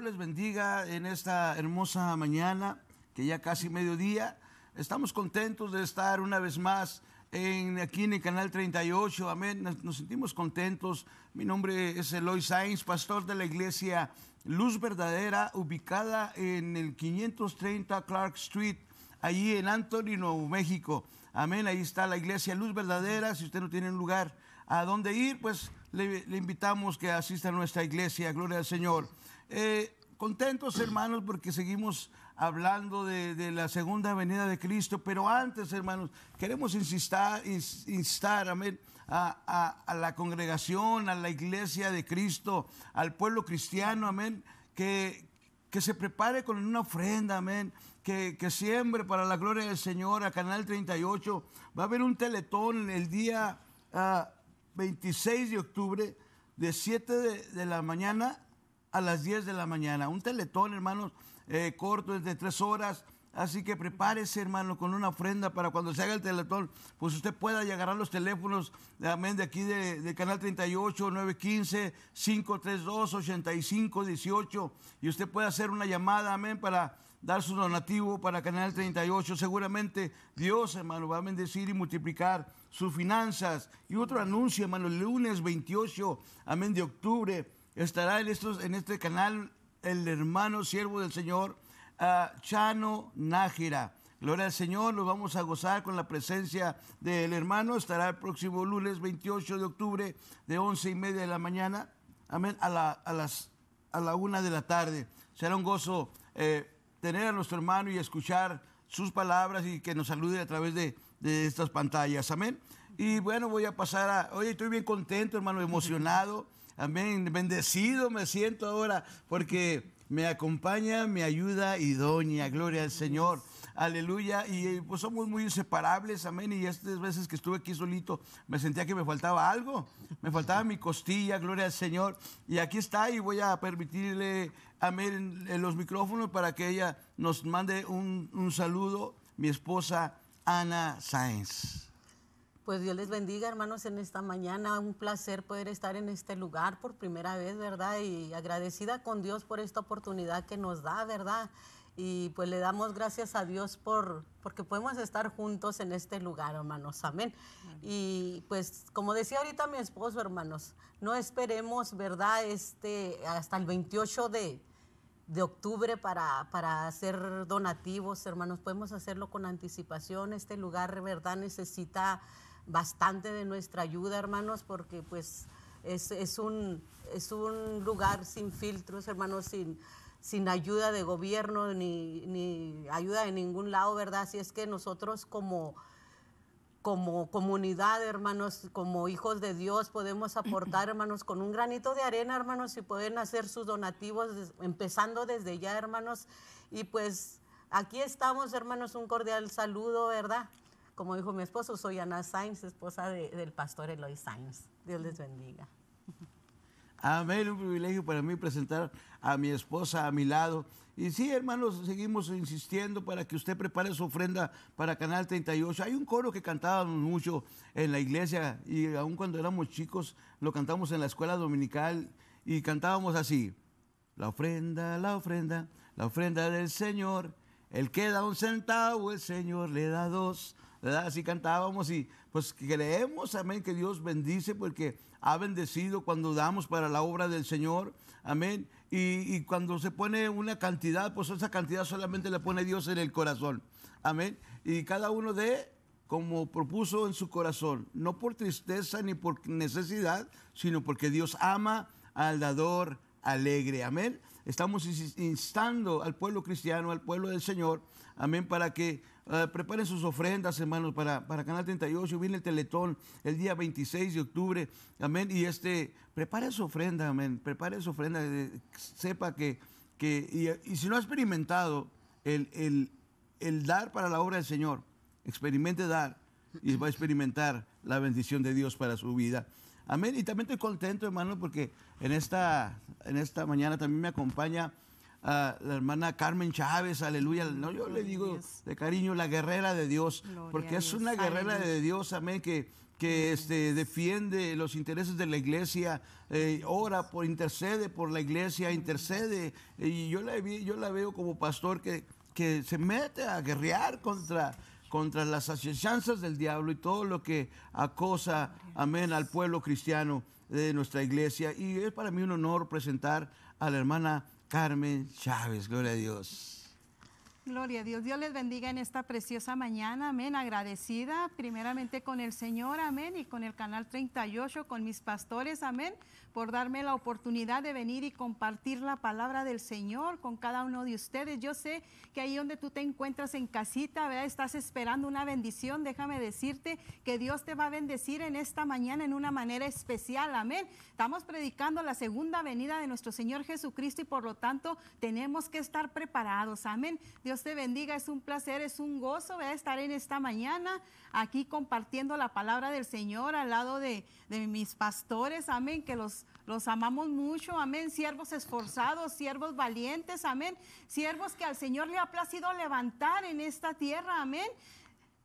les bendiga en esta hermosa mañana, que ya casi mediodía. Estamos contentos de estar una vez más en, aquí en el canal 38. Amén. Nos, sentimos contentos. Mi nombre es Eloy Sainz, pastor de la iglesia Luz Verdadera, ubicada en el 530 Clark Street, allí en Anthony, Nuevo México. Amén. Ahí está la iglesia Luz Verdadera. Si usted no tiene un lugar a dónde ir, pues le, le invitamos que asista a nuestra iglesia. Gloria al Señor. Eh, contentos hermanos porque seguimos hablando de, la segunda venida de Cristo, pero antes hermanos queremos insistar, instar, amén, a, a, la congregación, a la iglesia de Cristo, al pueblo cristiano, amén, que, que se prepare con una ofrenda, amén, que, que, siembre para la gloria del Señor a Canal 38. Va a haber un teletón el día 26 ah, de octubre de 7 de la mañana a las 10 de la mañana. Un teletón, hermanos, eh, corto, desde tres horas. Así que prepárese, hermano, con una ofrenda para cuando se haga el teletón, pues usted pueda llegar a los teléfonos, amén, de aquí de, Canal 38, 915, 532, 8518, y usted puede hacer una llamada, amén, para dar su donativo para Canal 38. Seguramente Dios, hermano, va a bendecir y multiplicar sus finanzas. Y otro anuncio, hermano, el lunes 28, amén, de octubre estará en, este canal el hermano siervo del Señor, ah, Chano Nájera. Gloria al Señor, nos vamos a gozar con la presencia del hermano. Estará el próximo lunes 28 de octubre de once y media de la mañana, amén, a la, las, a la una de la tarde. Será un gozo eh, tener a nuestro hermano y escuchar sus palabras y que nos salude a través de, de estas pantallas. Amén. Y bueno, voy a pasar a... Oye, estoy bien contento, hermano, emocionado. Amén. Bendecido me siento ahora porque me acompaña, me ayuda y doña. Gloria al Señor. Aleluya. Y eh, pues somos muy inseparables. Amén. Y estas veces que estuve aquí solito, me sentía que me faltaba algo. Me faltaba mi costilla. Gloria al Señor. Y aquí está. Y voy a permitirle, a amén, los micrófonos para que ella nos mande un, un saludo. Mi esposa Ana Sáenz. Pues Dios les bendiga, hermanos, en esta mañana. Un placer poder estar en este lugar por primera vez, ¿verdad? Y agradecida con Dios por esta oportunidad que nos da, ¿verdad? Y pues le damos gracias a Dios por porque podemos estar juntos en este lugar, hermanos. Amén. Y pues como decía ahorita mi esposo, hermanos, no esperemos, ¿verdad? Este hasta el 28 de, de octubre para, para, hacer donativos, hermanos, podemos hacerlo con anticipación. Este lugar, ¿verdad? Necesita bastante de nuestra ayuda, hermanos, porque pues es, un, es un lugar sin filtros, hermanos, sin, sin ayuda de gobierno ni, ayuda de ningún lado, ¿verdad? Así es que nosotros como como comunidad, hermanos, como hijos de Dios, podemos aportar, hermanos, con un granito de arena, hermanos, y pueden hacer sus donativos, empezando desde ya, hermanos. Y pues aquí estamos, hermanos, un cordial saludo, ¿verdad? como dijo mi esposo, soy Ana Sainz, esposa del pastor Eloy Sainz. Dios les bendiga. Amén, un privilegio para mí presentar a mi esposa a mi lado. Y sí, hermanos, seguimos insistiendo para que usted prepare su ofrenda para Canal 38. Hay un coro que cantábamos mucho en la iglesia y aún cuando éramos chicos lo cantamos en la escuela dominical y cantábamos así. La ofrenda, la ofrenda, la ofrenda del Señor. El que da un centavo, el Señor le da dos. Así cantábamos y pues creemos, amén, que Dios bendice porque ha bendecido cuando damos para la obra del Señor, amén. Y, y cuando se pone una cantidad, pues esa cantidad solamente la pone Dios en el corazón, amén. Y cada uno de como propuso en su corazón, no por tristeza ni por necesidad, sino porque Dios ama al dador alegre. Amén. Estamos instando al pueblo cristiano, al pueblo del Señor, amén, para que Ah, preparen sus ofrendas, hermanos, para, para Canal 38. Viene el Teletón el día 26 de octubre. Amén. Y este, prepare su ofrenda, amén. Prepare su ofrenda. Eh, sepa que, que y, si no ha experimentado el, el, dar para la obra del Señor, experimente dar y va a experimentar la bendición de Dios para su vida. Amén. Y también estoy contento, hermano, porque en esta, en esta mañana también me acompaña a la hermana Carmen Chávez, aleluya. Mm, no, yo le digo de cariño, la guerrera de Dios, porque es una guerrera de Dios, amén, que, que este, defiende los intereses de la iglesia, eh, ora por, intercede por la iglesia, mm. intercede. Y yo la, yo la veo como pastor que, que se mete a guerrear contra contra las asechanzas del diablo y todo lo que acosa, amén, al pueblo cristiano de nuestra iglesia. Y es para mí un honor presentar a la hermana Carmen Chávez, gloria a Dios. Gloria a Dios. Dios les bendiga en esta preciosa mañana. Amén. Agradecida primeramente con el Señor. Amén. Y con el Canal 38, con mis pastores. Amén. Por darme la oportunidad de venir y compartir la palabra del Señor con cada uno de ustedes. Yo sé que ahí donde tú te encuentras en casita, ¿verdad? Estás esperando una bendición. Déjame decirte que Dios te va a bendecir en esta mañana en una manera especial. Amén. Estamos predicando la segunda venida de nuestro Señor Jesucristo y por lo tanto tenemos que estar preparados. Amén. Dios te bendiga. Es un placer, es un gozo estar en esta mañana aquí compartiendo la palabra del Señor al lado de, mis pastores. Amén. Que los, los amamos mucho. Amén. Siervos esforzados, siervos valientes. Amén. Siervos que al Señor le ha placido levantar en esta tierra. Amén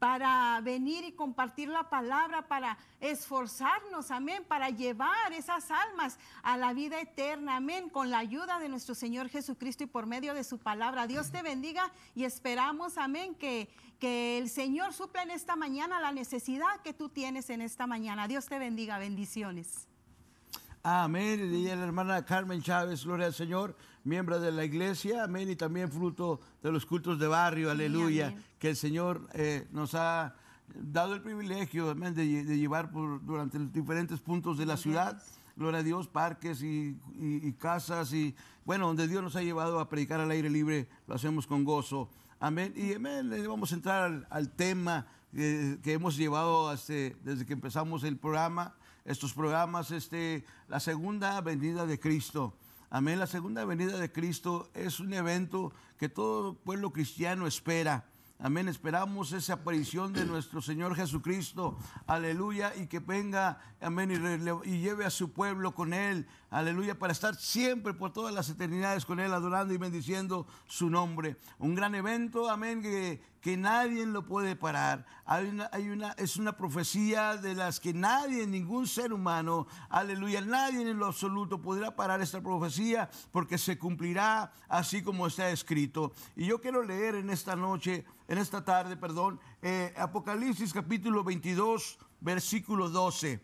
para venir y compartir la palabra, para esforzarnos, amén, para llevar esas almas a la vida eterna, amén, con la ayuda de nuestro Señor Jesucristo y por medio de su palabra. Dios te bendiga y esperamos, amén, que, que el Señor supla en esta mañana la necesidad que tú tienes en esta mañana. Dios te bendiga, bendiciones. Amén. Y la hermana Carmen Chávez, gloria al Señor miembro de la iglesia, amén, y también fruto de los cultos de barrio, aleluya, que el Señor eh, nos ha dado el privilegio, de, llevar por, durante los diferentes puntos de la ciudad gloria a Dios, parques y, casas y bueno, donde Dios nos ha llevado a predicar al aire libre, lo hacemos con gozo. Amén. Y amén, vamos a entrar al, tema eh, que hemos llevado desde que empezamos el programa, estos programas, este, la segunda venida de Cristo. Amén. La segunda venida de Cristo es un evento que todo pueblo cristiano espera. Amén. Esperamos esa aparición de nuestro Señor Jesucristo. Aleluya. Y que venga, amén, y, lleve a su pueblo con Él. Aleluya. Para estar siempre por todas las eternidades con Él, adorando y bendiciendo su nombre. Un gran evento, amén, que nadie lo puede parar. Hay una, es una profecía de las que nadie, ningún ser humano, aleluya, nadie en lo absoluto podrá parar esta profecía porque se cumplirá así como está escrito. Y yo quiero leer en esta noche, en esta tarde, perdón, eh, Apocalipsis capítulo 22, versículo 12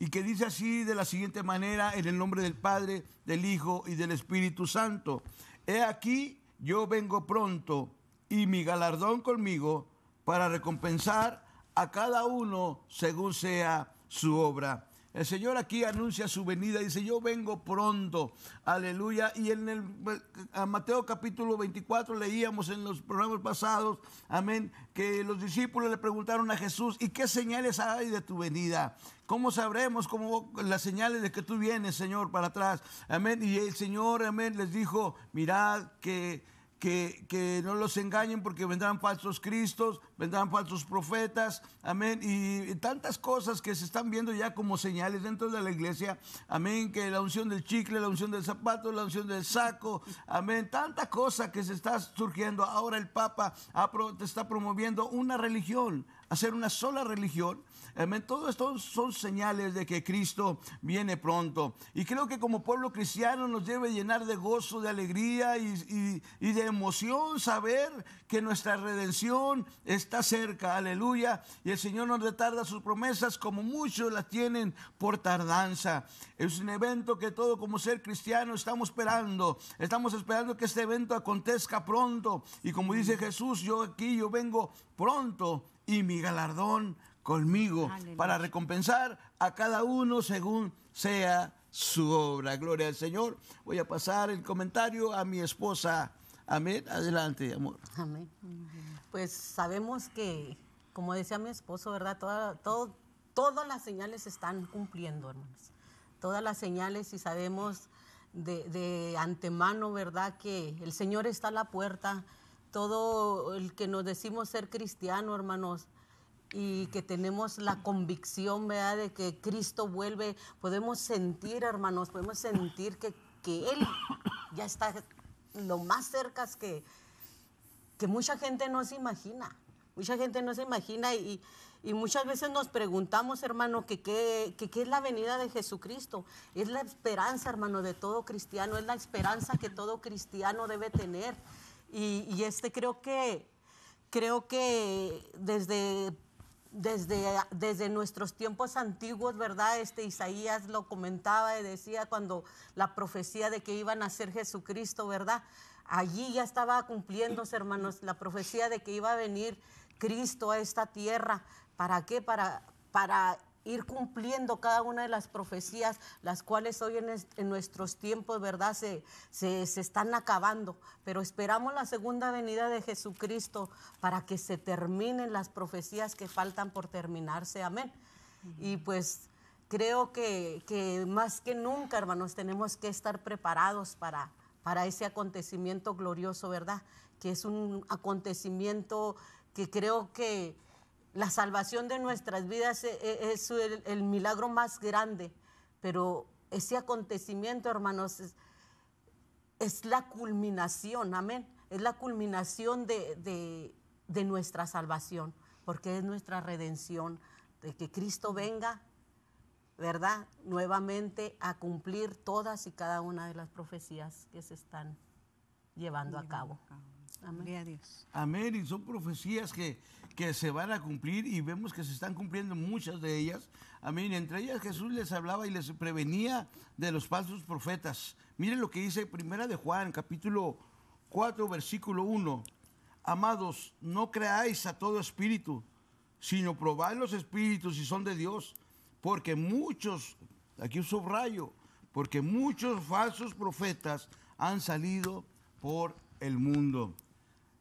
y que dice así de la siguiente manera, en el nombre del Padre, del Hijo y del Espíritu Santo. He aquí, yo vengo pronto y mi galardón conmigo para recompensar a cada uno según sea su obra. El Señor aquí anuncia su venida, dice, yo vengo pronto, aleluya. Y en el Mateo capítulo 24 leíamos en los programas pasados, amén, que los discípulos le preguntaron a Jesús, ¿y qué señales hay de tu venida? ¿Cómo sabremos cómo las señales de que tú vienes, Señor, para atrás? Amén. Y el Señor, amén, les dijo, mirad que que, no los engañen porque vendrán falsos cristos, vendrán falsos profetas, amén, y, tantas cosas que se están viendo ya como señales dentro de la iglesia, amén, que la unción del chicle, la unción del zapato, la unción del saco, amén, tanta cosa que se está surgiendo. Ahora el Papa está promoviendo una religión, hacer una sola religión, Amén. Todo esto son señales de que Cristo viene pronto. Y creo que como pueblo cristiano nos debe llenar de gozo, de alegría y, y de emoción saber que nuestra redención está cerca. Aleluya. Y el Señor nos retarda sus promesas como muchos las tienen por tardanza. Es un evento que todo como ser cristiano estamos esperando. Estamos esperando que este evento acontezca pronto. Y como dice Jesús, yo aquí, yo vengo pronto y mi galardón conmigo para recompensar a cada uno según sea su obra. Gloria al Señor. Voy a pasar el comentario a mi esposa. Amén. Adelante, amor. Amén. Pues sabemos que, como decía mi esposo, ¿verdad? Toda, todo, todas las señales se están cumpliendo, hermanos. Todas las señales y sabemos de, de antemano, ¿verdad? Que el Señor está a la puerta. Todo el que nos decimos ser cristiano, hermanos, y que tenemos la convicción, ¿verdad?, de que Cristo vuelve, podemos sentir, hermanos, podemos sentir que, que Él ya está lo más cerca que, que mucha gente no se imagina. Mucha gente no se imagina y, muchas veces nos preguntamos, hermano, que qué es la venida de Jesucristo. Es la esperanza, hermano, de todo cristiano, es la esperanza que todo cristiano debe tener. Y, y este creo que, creo que desde desde, nuestros tiempos antiguos, ¿verdad? Este Isaías lo comentaba y decía cuando la profecía de que iban a ser Jesucristo, ¿verdad? Allí ya estaba cumpliéndose, hermanos, la profecía de que iba a venir Cristo a esta tierra. ¿Para qué? Para, para ir cumpliendo cada una de las profecías, las cuales hoy en, nuestros tiempos, ¿verdad?, se, se, están acabando. Pero esperamos la segunda venida de Jesucristo para que se terminen las profecías que faltan por terminarse. Amén. Y pues creo que, más que nunca, hermanos, tenemos que estar preparados para, para ese acontecimiento glorioso, ¿verdad? Que es un acontecimiento que creo que la salvación de nuestras vidas e, e, es, el, milagro más grande, pero ese acontecimiento, hermanos, es, la culminación, amén, es la culminación de, nuestra salvación, porque es nuestra redención, de que Cristo venga ¿verdad? Nuevamente a cumplir todas y cada una de las profecías que se están llevando, a cabo. Amén. Y son profecías que, se van a cumplir y vemos que se están cumpliendo muchas de ellas. Amén. Entre ellas Jesús les hablaba y les prevenía de los falsos profetas. Miren lo que dice Primera de Juan, capítulo 4, versículo 1. Amados, no creáis a todo espíritu, sino probad los espíritus si son de Dios, porque muchos, aquí un subrayo, porque muchos falsos profetas han salido por el mundo.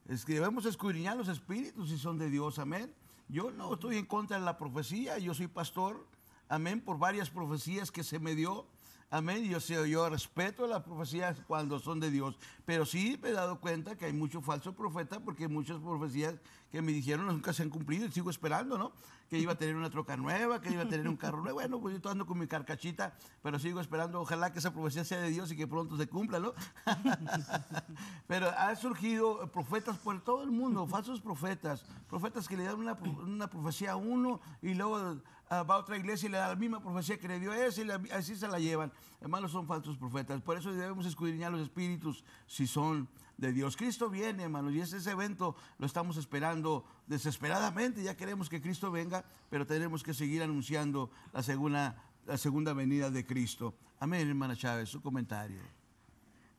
Es que debemos escudriñar los espíritus si son de Dios, amén. Yo no estoy en contra de la profecía, yo soy pastor, amén, por varias profecías que se me dio Amén. Yo, yo respeto las profecías cuando son de Dios, pero sí me he dado cuenta que hay muchos falsos profetas porque muchas profecías que me dijeron nunca se han cumplido y sigo esperando, ¿no? Que iba a tener una troca nueva, que iba a tener un carro nuevo. Bueno, pues yo ando con mi carcachita, pero sigo esperando. Ojalá que esa profecía sea de Dios y que pronto se cumpla, ¿no? pero han surgido profetas por todo el mundo, falsos profetas, profetas que le dan una, una profecía a uno y luego Ah, va a otra iglesia y le da la misma profecía que le dio a esa y así se la llevan. Hermanos, son falsos profetas. Por eso debemos escudriñar los espíritus si son de Dios. Cristo viene, hermanos, y ese evento lo estamos esperando desesperadamente. Ya queremos que Cristo venga, pero tenemos que seguir anunciando la segunda, la segunda venida de Cristo. Amén, hermana Chávez, su comentario.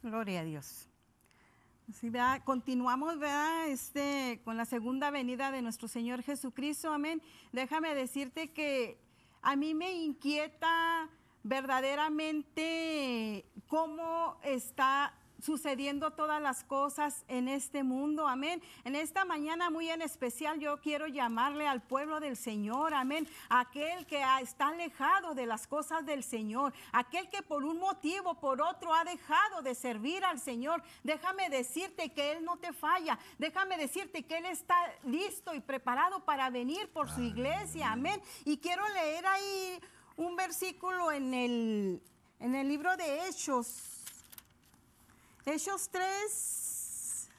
Gloria a Dios. Sí, ¿verdad? Continuamos, ¿verdad? Este, con la segunda venida de nuestro Señor Jesucristo, amén. Déjame decirte que a mí me inquieta verdaderamente cómo está sucediendo todas las cosas en este mundo. Amén. En esta mañana muy en especial yo quiero llamarle al pueblo del Señor. Amén. Aquel que está alejado de las cosas del Señor. Aquel que por un motivo, por otro, ha dejado de servir al Señor. Déjame decirte que Él no te falla. Déjame decirte que Él está listo y preparado para venir por su iglesia. Amén. Y quiero leer ahí un versículo en el, en el libro de Hechos Hechos 3,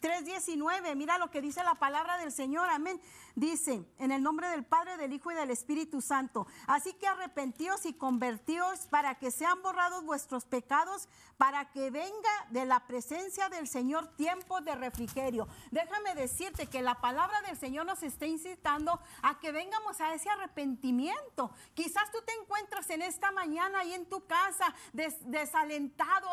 19, mira lo que dice la palabra del Señor, amén. Dice, en el nombre del Padre, del Hijo y del Espíritu Santo. Así que arrepentíos y convertíos para que sean borrados vuestros pecados, para que venga de la presencia del Señor tiempo de refrigerio. Déjame decirte que la palabra del Señor nos está incitando a que vengamos a ese arrepentimiento. Quizás tú te encuentras en esta mañana ahí en tu casa desalentado,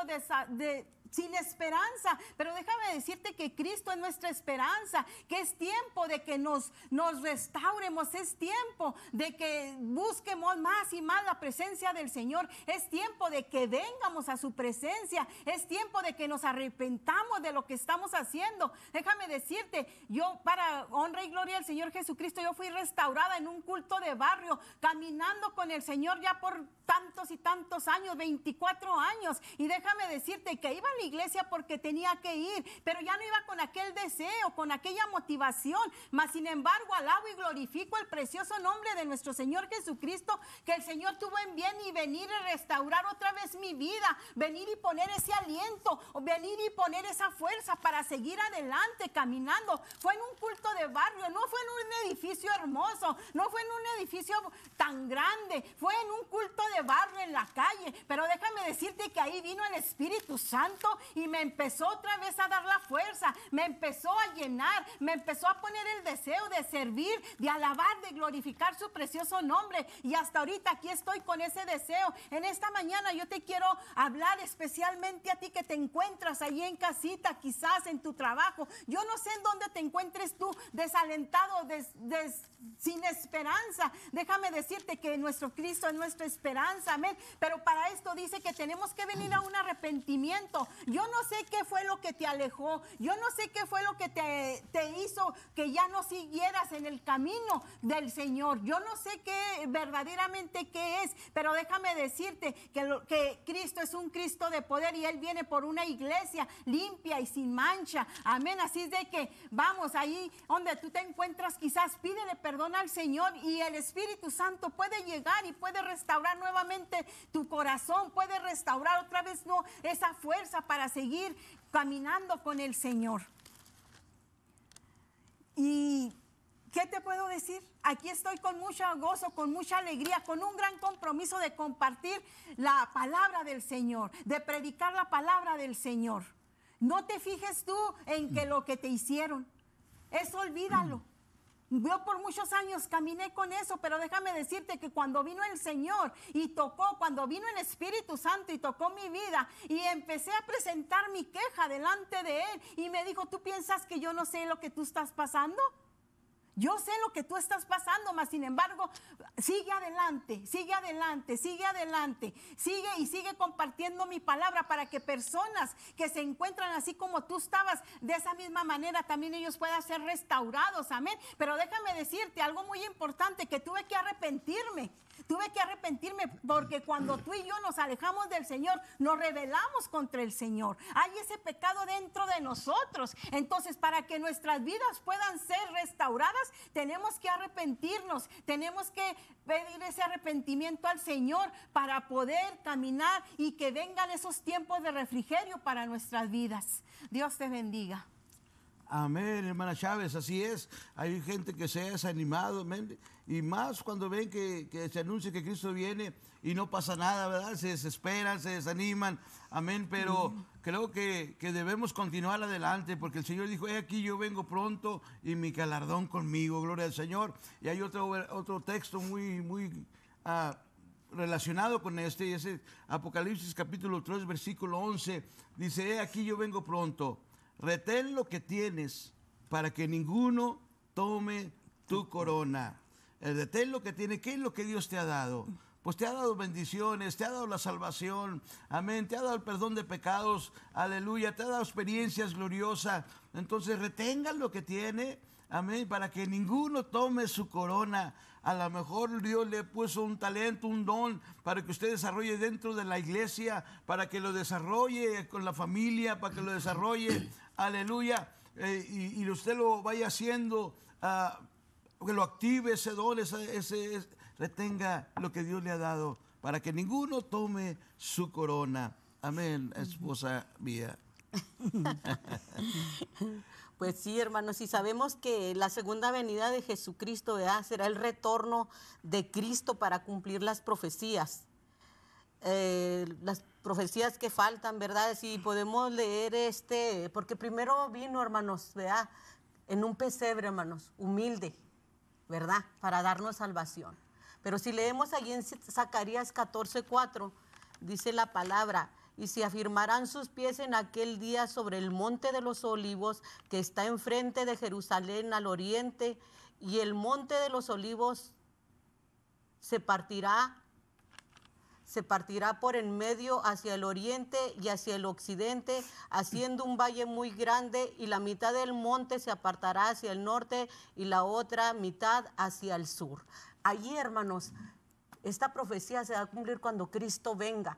sin esperanza. Pero déjame decirte que Cristo es nuestra esperanza, que es tiempo de que nos, nos restauremos, es tiempo de que busquemos más y más la presencia del Señor, es tiempo de que vengamos a su presencia, es tiempo de que nos arrepentamos de lo que estamos haciendo. Déjame decirte, yo para honra y gloria del Señor Jesucristo, yo fui restaurada en un culto de barrio, caminando con el Señor ya por tantos y tantos años, 24 años. Y déjame decirte que iba a iglesia porque tenía que ir, pero ya no iba con aquel deseo, con aquella motivación. Mas, sin embargo, alabo y glorifico el precioso nombre de nuestro Señor Jesucristo, que el Señor tuvo en bien y venir a restaurar otra vez mi vida, venir y poner ese aliento, venir y poner esa fuerza para seguir adelante caminando. Fue en un culto de barrio, no fue en un edificio hermoso, no fue en un edificio tan grande, fue en un culto de barrio en la calle, pero déjame decirte que ahí vino el Espíritu Santo y me empezó otra vez a dar la fuerza, me empezó a llenar, me empezó a poner el deseo de servir, de alabar, de glorificar su precioso nombre. Y hasta ahorita aquí estoy con ese deseo. En esta mañana yo te quiero hablar especialmente a ti que te encuentras ahí en casita, quizás en tu trabajo. Yo no sé en dónde te encuentres tú desalentado, sin esperanza. Déjame decirte que nuestro Cristo es nuestra esperanza, amén. Pero para esto dice que tenemos que venir a un arrepentimiento, yo no sé qué fue lo que te alejó. Yo no sé qué fue lo que te, hizo que ya no siguieras en el camino del Señor. Yo no sé qué verdaderamente qué es, pero déjame decirte que, que Cristo es un Cristo de poder y Él viene por una iglesia limpia y sin mancha. Amén. Así es de que vamos ahí donde tú te encuentras, quizás pídele perdón al Señor y el Espíritu Santo puede llegar y puede restaurar nuevamente tu corazón, puede restaurar otra vez no esa fuerza para seguir caminando con el Señor. Y ¿Qué te puedo decir? Aquí estoy con mucho gozo, con mucha alegría, con un gran compromiso de compartir la palabra del Señor, de predicar la palabra del Señor. No te fijes tú en que lo que te hicieron, ES olvídalo. Yo por muchos años caminé con eso, pero déjame decirte que cuando vino el Señor y tocó, cuando vino el Espíritu Santo y tocó mi vida y empecé a presentar mi queja delante de Él y me dijo, ¿tú piensas que yo no sé lo que tú estás pasando? Yo sé lo que tú estás pasando, mas sin embargo, sigue adelante, sigue adelante, sigue adelante, sigue y sigue compartiendo mi palabra para que personas que se encuentran así como tú estabas, de esa misma manera también ellos puedan ser restaurados, amén. Pero déjame decirte algo muy importante, que tuve que arrepentirme Tuve que arrepentirme porque cuando tú y yo nos alejamos del Señor, nos rebelamos contra el Señor. Hay ese pecado dentro de nosotros. Entonces, para que nuestras vidas puedan ser restauradas, tenemos que arrepentirnos, tenemos que pedir ese arrepentimiento al Señor para poder caminar y que vengan esos tiempos de refrigerio para nuestras vidas. Dios te bendiga. Amén, hermana Chávez, así es. Hay gente que se ha desanimado, Y más cuando ven que, se anuncia que Cristo viene y no pasa nada, ¿verdad? Se desesperan, se desaniman, amén. Pero creo que, debemos continuar adelante porque el Señor dijo, he aquí yo vengo pronto y mi galardón conmigo, gloria al Señor. Y hay otro, otro texto muy, muy... Ah, relacionado con este, y es Apocalipsis capítulo 3, versículo 11, dice, he aquí yo vengo pronto Retén lo que tienes para que ninguno tome tu corona. Eh, retén lo que tienes. ¿Qué es lo que Dios te ha dado? pues te ha dado bendiciones, te ha dado la salvación, amén, te ha dado el perdón de pecados, aleluya, te ha dado experiencias gloriosas. Entonces retengan lo que tiene, amén, para que ninguno tome su corona. A lo mejor Dios le puso un talento, un don, para que usted desarrolle dentro de la iglesia, para que lo desarrolle con la familia, para que lo desarrolle aleluya, eh, y, usted lo vaya haciendo, ah, que lo active ese don, ese, retenga lo que Dios le ha dado, para que ninguno tome su corona. Amén, esposa mía. Pues sí, hermanos, y sabemos que la segunda venida de Jesucristo será el retorno de Cristo para cumplir las profecías. Eh, profecías que faltan, ¿verdad? Si podemos leer este, porque primero vino, hermanos, ¿verdad? En un pesebre, hermanos, humilde, ¿verdad? Para darnos salvación. Pero si leemos allí en Zacarías 14, 4, dice la palabra, y se afirmarán sus pies en aquel día sobre el monte de los olivos que está enfrente de Jerusalén al oriente, y el monte de los olivos se partirá se partirá por en medio hacia el oriente y hacia el occidente, haciendo un valle muy grande, y la mitad del monte se apartará hacia el norte y la otra mitad hacia el sur. Allí, hermanos, esta profecía se va a cumplir cuando Cristo venga.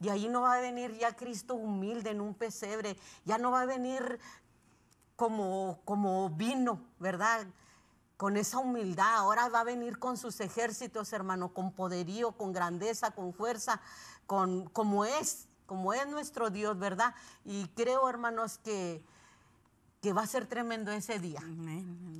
Y ahí no va a venir ya Cristo humilde en un pesebre, ya no va a venir como, como vino, ¿verdad? con esa humildad. Ahora va a venir con sus ejércitos, hermano, con poderío, con grandeza, con fuerza, con como es, como es nuestro Dios, ¿verdad? Y creo, hermanos, que, que va a ser tremendo ese día.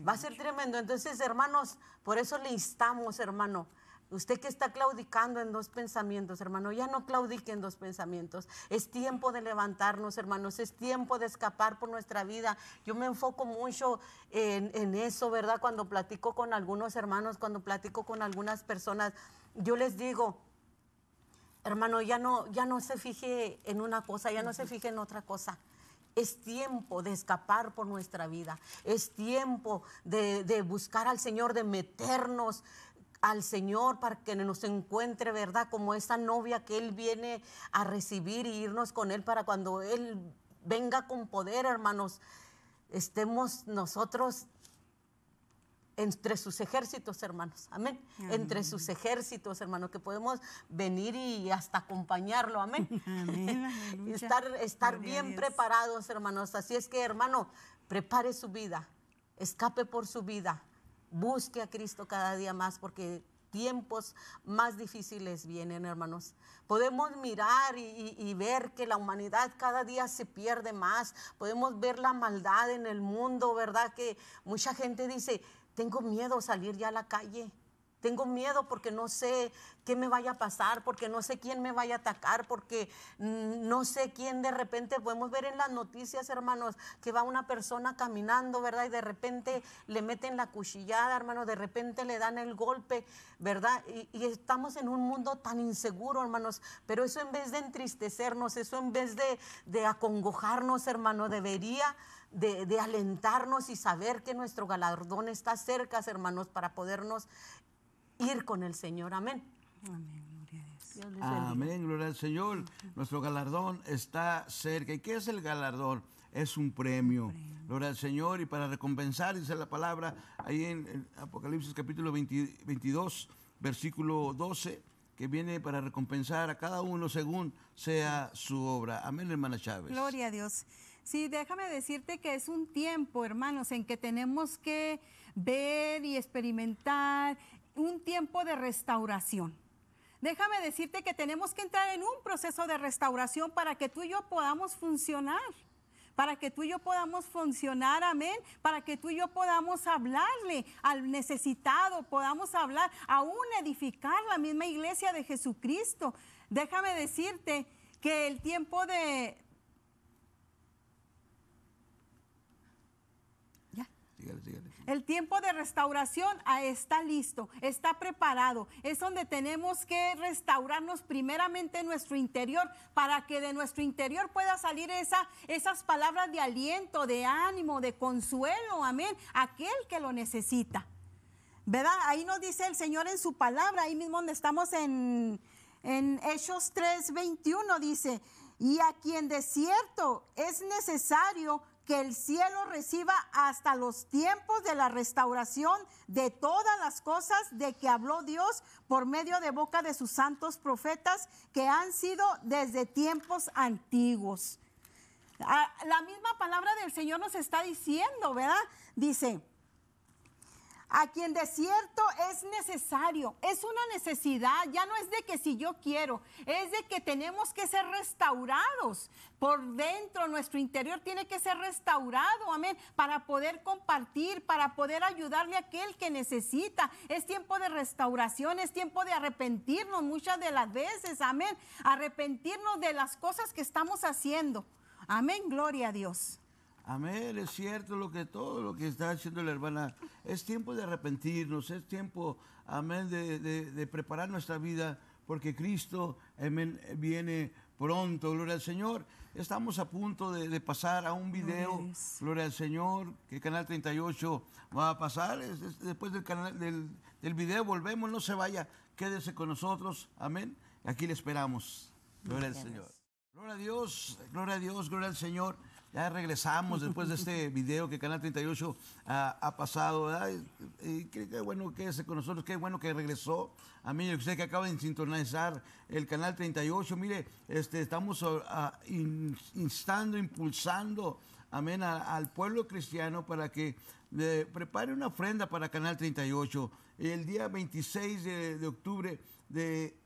Va a ser tremendo. Entonces, hermanos, por eso le instamos, hermano, Usted que está claudicando en dos pensamientos, hermano, ya no claudique en dos pensamientos. Es tiempo de levantarnos, hermanos. Es tiempo de escapar por nuestra vida. Yo me enfoco mucho en, eso, ¿verdad? Cuando platico con algunos hermanos, cuando platico con algunas personas, yo les digo, hermano, ya no, ya no se fije en una cosa, ya no se fije en otra cosa. Es tiempo de escapar por nuestra vida. Es tiempo de buscar al Señor, de meternos al Señor para que nos encuentre, ¿verdad? Como esa novia que Él viene a recibir y irnos con Él para cuando Él venga con poder, hermanos, estemos nosotros entre sus ejércitos, hermanos. Amén. Entre sus ejércitos, hermanos, que podemos venir y hasta acompañarlo. Amén. y estar, estar bien preparados, hermanos. Así es que, hermano, prepare su vida, escape por su vida busque a Cristo cada día más porque tiempos más difíciles vienen, hermanos. Podemos mirar y, ver que la humanidad cada día se pierde más. Podemos ver la maldad en el mundo, ¿verdad? Que mucha gente dice, tengo miedo salir ya a la calle. Tengo miedo porque no sé qué me vaya a pasar, porque no sé quién me vaya a atacar, porque mm, no sé quién de repente podemos ver en las noticias, hermanos, que va una persona caminando, ¿verdad? Y de repente le meten la cuchillada, hermano, de repente le dan el golpe, ¿verdad? Y, estamos en un mundo tan inseguro, hermanos, pero eso en vez de entristecernos, eso en vez de, acongojarnos, hermano, debería de, alentarnos y saber que nuestro galardón está cerca, hermanos, para podernos ir con el Señor. Amén. Amén. Gloria al Señor. Nuestro galardón está cerca. ¿Y qué es el galardón? Es un premio. Gloria al Señor. Y para recompensar, dice la palabra ahí en, Apocalipsis capítulo 22, versículo 12, que viene para recompensar a cada uno según sea su obra. Amén, hermana Chávez. Gloria a Dios. Sí, déjame decirte que es un tiempo, hermanos, en que tenemos que ver y experimentar un tiempo de restauración. Déjame decirte que tenemos que entrar en un proceso de restauración para que tú y yo podamos funcionar, para que tú y yo podamos funcionar, amén, para que tú y yo podamos hablarle al necesitado, podamos hablar, aún edificar la misma iglesia de Jesucristo. Déjame decirte que el tiempo de... Ya. Dígale, dígale. El tiempo de restauración ah, está listo, está preparado. Es donde tenemos que restaurarnos primeramente nuestro interior para que de nuestro interior pueda salir esa, esas palabras de aliento, de ánimo, de consuelo. Amén. Aquel que lo necesita. ¿Verdad? Ahí nos dice el Señor en su palabra, ahí mismo donde estamos en, en Hechos 3:21 dice, y a quien de cierto es necesario que el cielo reciba hasta los tiempos de la restauración de todas las cosas de que habló Dios por medio de boca de sus santos profetas que han sido desde tiempos antiguos. Ah, la misma palabra del Señor nos está diciendo, ¿verdad? Dice, a quien de cierto es necesario, es una necesidad, ya no es de que si yo quiero, es de que tenemos que ser restaurados por dentro, nuestro interior tiene que ser restaurado, amén, para poder compartir, para poder ayudarle a aquel que necesita. Es tiempo de restauración, es tiempo de arrepentirnos muchas de las veces, amén, arrepentirnos de las cosas que estamos haciendo. Amén, gloria a Dios. Amén, es cierto lo que todo lo que está haciendo la hermana. Es tiempo de arrepentirnos, es tiempo, amén, de, preparar nuestra vida porque Cristo, amén, viene pronto, gloria al Señor. Estamos a punto de, pasar a un video, gloria al Señor, que el Canal 38 va a pasar. después del, canal, del, video volvemos, no se vaya, quédese con nosotros, amén. Aquí le esperamos, gloria al Señor. Gloria a Dios, gloria a Dios, gloria al Señor. Ya regresamos después de este video que Canal 38 ha pasado. qué, bueno que se con nosotros, qué bueno que regresó. yo sé que acaba de sintonizar el Canal 38, mire, este, estamos ah, ah, instando, impulsando al pueblo cristiano para que eh, prepare una ofrenda para Canal 38. El día 26 de octubre de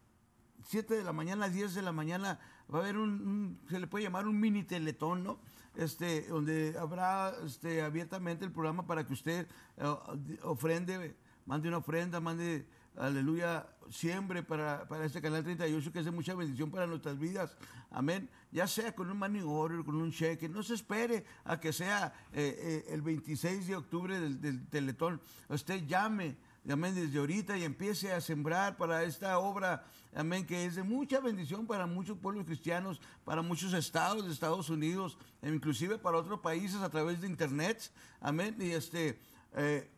7 de la mañana 10 de la mañana va a haber un, se le puede llamar un mini teletón, ¿no? Este, donde habrá este, abiertamente el programa para que usted eh, ofrende, mande una ofrenda, mande aleluya, siempre para, este canal 38 que es mucha bendición para nuestras vidas. Amén. Ya sea con un money order, con un cheque, no se espere a que sea eh, eh, el 26 de octubre del, del Teletón. Usted llame amén, desde ahorita y empiece a sembrar para esta obra, amén, que es de mucha bendición para muchos pueblos cristianos, para muchos estados de Estados Unidos, e inclusive para otros países a través de internet, amén, y este, eh,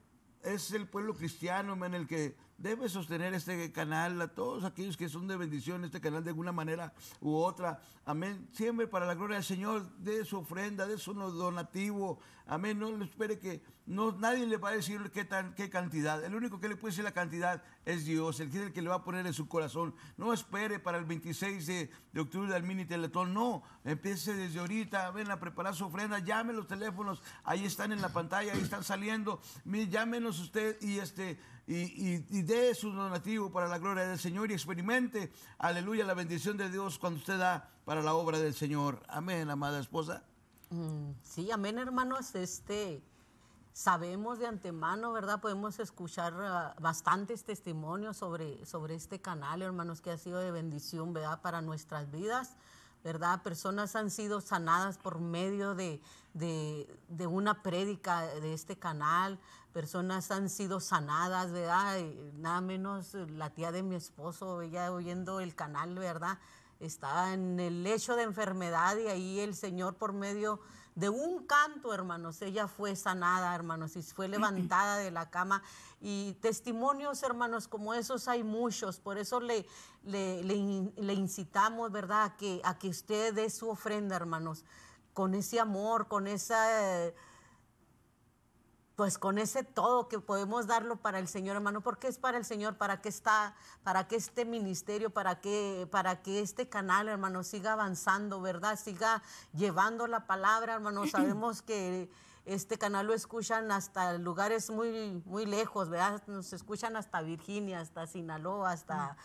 es el pueblo cristiano, en el que debe sostener este canal a todos aquellos que son de bendición, este canal de alguna manera u otra. Amén. Siempre para la gloria del Señor, de su ofrenda, de su donativo. Amén. No espere que no, nadie le va a decir qué, tan, qué cantidad. El único que le puede decir la cantidad es Dios, el que, el que le va a poner en su corazón. No espere para el 26 de, octubre del mini teletón. No, empiece desde ahorita. Ven a preparar su ofrenda. Llame los teléfonos. Ahí están en la pantalla, ahí están saliendo. Llámenos usted y este y, y, dé su donativo para la gloria del Señor y experimente, aleluya, la bendición de Dios cuando usted da para la obra del Señor. Amén, amada esposa. Mm, sí, amén, hermanos. Este sabemos de antemano, ¿verdad? Podemos escuchar ah, bastantes testimonios sobre, sobre este canal, hermanos, que ha sido de bendición, ¿verdad? Para nuestras vidas. ¿verdad? Personas han sido sanadas por medio de, una prédica de este canal, personas han sido sanadas, ¿verdad? nada menos eh, la tía de mi esposo, ella oyendo el canal, ¿verdad? estaba en el lecho de enfermedad y ahí el Señor por medio de un canto, hermanos, ella fue sanada, hermanos, y fue levantada de la cama. Y testimonios, hermanos, como esos hay muchos. Por eso le, le, incitamos, ¿verdad?, a que, a que usted dé su ofrenda, hermanos, con ese amor, con esa pues con ese todo que podemos darlo para el Señor, hermano, porque es para el Señor, para que está, para que este ministerio, para que, para que este canal, hermano, siga avanzando, ¿verdad? Siga llevando la palabra, hermano. Sabemos que este canal lo escuchan hasta lugares muy, muy lejos, ¿verdad? Nos escuchan hasta Virginia, hasta Sinaloa, hasta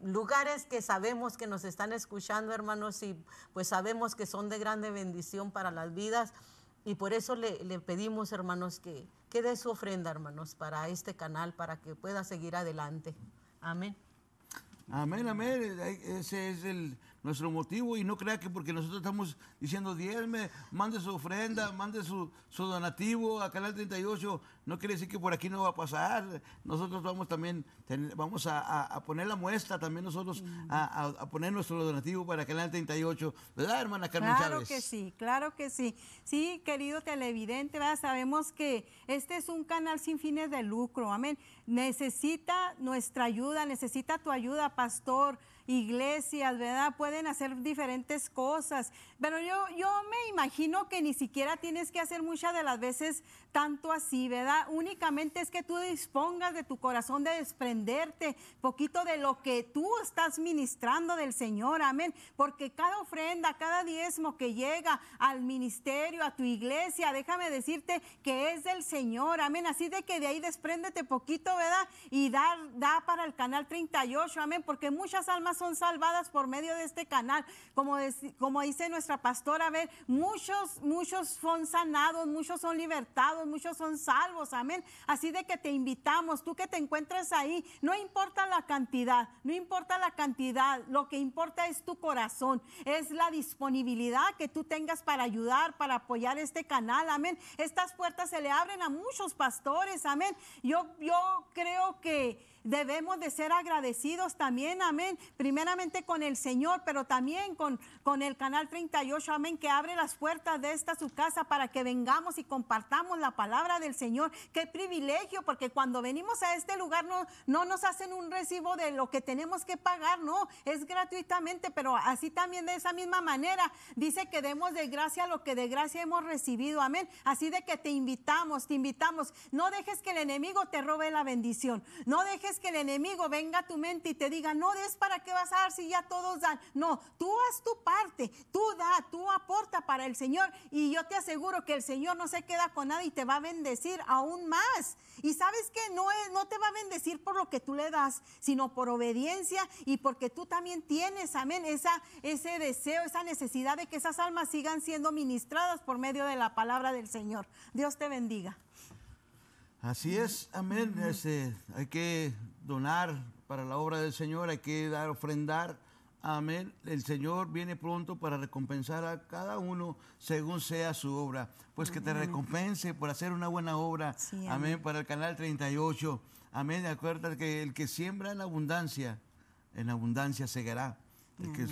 mm. lugares que sabemos que nos están escuchando, hermanos, y pues sabemos que son de grande bendición para las vidas. Y por eso le, pedimos, hermanos, que, que dé su ofrenda, hermanos, para este canal, para que pueda seguir adelante. Amén. Amén, amén. Ese es el nuestro motivo y no crea que porque nosotros estamos diciendo diezme, mande su ofrenda, mande su, donativo a Canal 38, no quiere decir que por aquí no va a pasar. Nosotros vamos también, vamos a, poner la muestra también nosotros, mm. a, poner nuestro donativo para Canal 38, ¿verdad, hermana Carmen claro Chávez? Claro que sí, claro que sí. Sí, querido televidente, sabemos que este es un canal sin fines de lucro, amén. Necesita nuestra ayuda, necesita tu ayuda, pastor, iglesias, ¿verdad? pueden hacer diferentes cosas. Pero yo, yo me imagino que ni siquiera tienes que hacer muchas de las veces tanto así, ¿verdad? Únicamente es que tú dispongas de tu corazón de desprenderte poquito de lo que tú estás ministrando del Señor, amén. Porque cada ofrenda, cada diezmo que llega al ministerio, a tu iglesia, déjame decirte que es del Señor, amén. Así de que de ahí despréndete poquito, ¿verdad? Y dar, da para el canal 38, amén. Porque muchas almas son salvadas por medio de este este canal. Como, como dice nuestra pastora, a ver, muchos, muchos son sanados, muchos son libertados, muchos son salvos, amén. Así de que te invitamos, tú que te encuentres ahí, no importa la cantidad, no importa la cantidad, lo que importa es tu corazón, es la disponibilidad que tú tengas para ayudar, para apoyar este canal, amén. Estas puertas se le abren a muchos pastores, amén. Yo, yo creo que Debemos de ser agradecidos también, amén. Primeramente con el Señor, pero también con, con el Canal 38, amén, que abre las puertas de esta su casa para que vengamos y compartamos la palabra del Señor. Qué privilegio, porque cuando venimos a este lugar no, no nos hacen un recibo de lo que tenemos que pagar, no, es gratuitamente, pero así también de esa misma manera dice que demos de gracia lo que de gracia hemos recibido, amén. Así de que te invitamos, te invitamos. No dejes que el enemigo te robe la bendición, no dejes que el enemigo venga a tu mente y te diga, no des para qué vas a dar si ya todos dan. No, tú haz tu parte, tú da, tú aporta para el Señor y yo te aseguro que el Señor no se queda con nada y te va a bendecir aún más. Y sabes que no, es, no te va a bendecir por lo que tú le das, sino por obediencia y porque tú también tienes, amén, esa, ese deseo, esa necesidad de que esas almas sigan siendo ministradas por medio de la palabra del Señor. Dios te bendiga. Así es, amén. Este, hay que donar para la obra del Señor, hay que dar, ofrendar. Amén. El Señor viene pronto para recompensar a cada uno según sea su obra. Pues que te recompense por hacer una buena obra. amén. Para el canal 38. Amén. Acuérdate que el que siembra en abundancia, en abundancia segará. El que,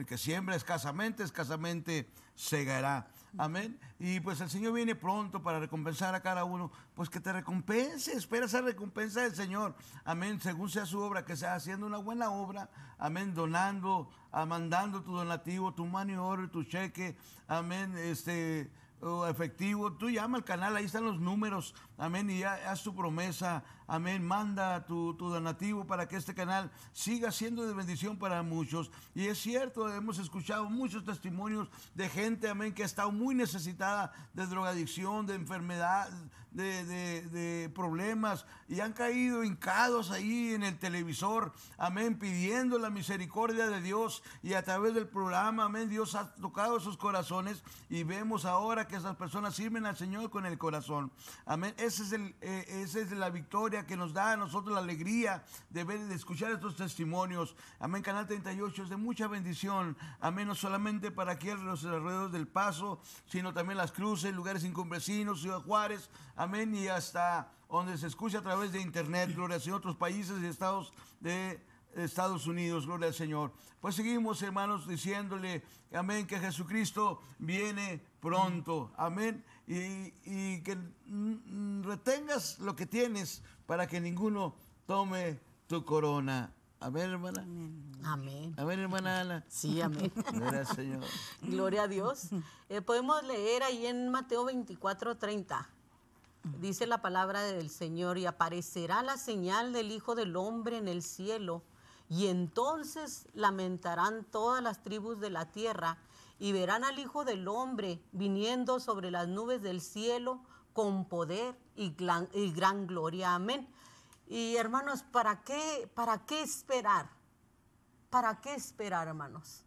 el que siembra escasamente, escasamente segará. Amén. Y pues el Señor viene pronto para recompensar a cada uno. Pues que te recompense, espera esa recompensa del Señor. Amén. Según sea su obra, que sea haciendo una buena obra. Amén. Donando, ah, mandando tu donativo, tu mano y tu cheque. Amén. Este efectivo. Tú llama al canal, ahí están los números. Amén. Y ya haz tu promesa Amén. Manda tu, donativo para que este canal siga siendo de bendición para muchos. Y es cierto, hemos escuchado muchos testimonios de gente, amén, que ha estado muy necesitada de drogadicción, de enfermedad, de, problemas. Y han caído hincados ahí en el televisor, amén, pidiendo la misericordia de Dios. Y a través del programa, amén, Dios ha tocado sus corazones. Y vemos ahora que esas personas sirven al Señor con el corazón. Amén. ese es, el, eh, esa es la victoria que nos da a nosotros la alegría de ver y de escuchar estos testimonios. Amén, Canal 38 es de mucha bendición. Amén, no solamente para aquí los alrededores del Paso, sino también las cruces, lugares incumbecinos, Ciudad Juárez. Amén, y hasta donde se escucha a través de internet, gloria a otros países y estados de Estados Unidos, gloria al Señor. Pues seguimos, hermanos, diciéndole, amén, que Jesucristo viene pronto, amén, y, y que retengas lo que tienes, para que ninguno tome tu corona. Amén, hermana. Amén. Amén, hermana Ana. Sí, amén. Gloria Señor. Gloria a Dios. Eh, podemos leer ahí en Mateo 24, 30. Dice la palabra del Señor, y aparecerá la señal del Hijo del Hombre en el cielo, y entonces lamentarán todas las tribus de la tierra, y verán al Hijo del Hombre viniendo sobre las nubes del cielo con poder y gran, gloria. Amén. Y hermanos, ¿para qué, ¿para qué esperar? ¿Para qué esperar, hermanos?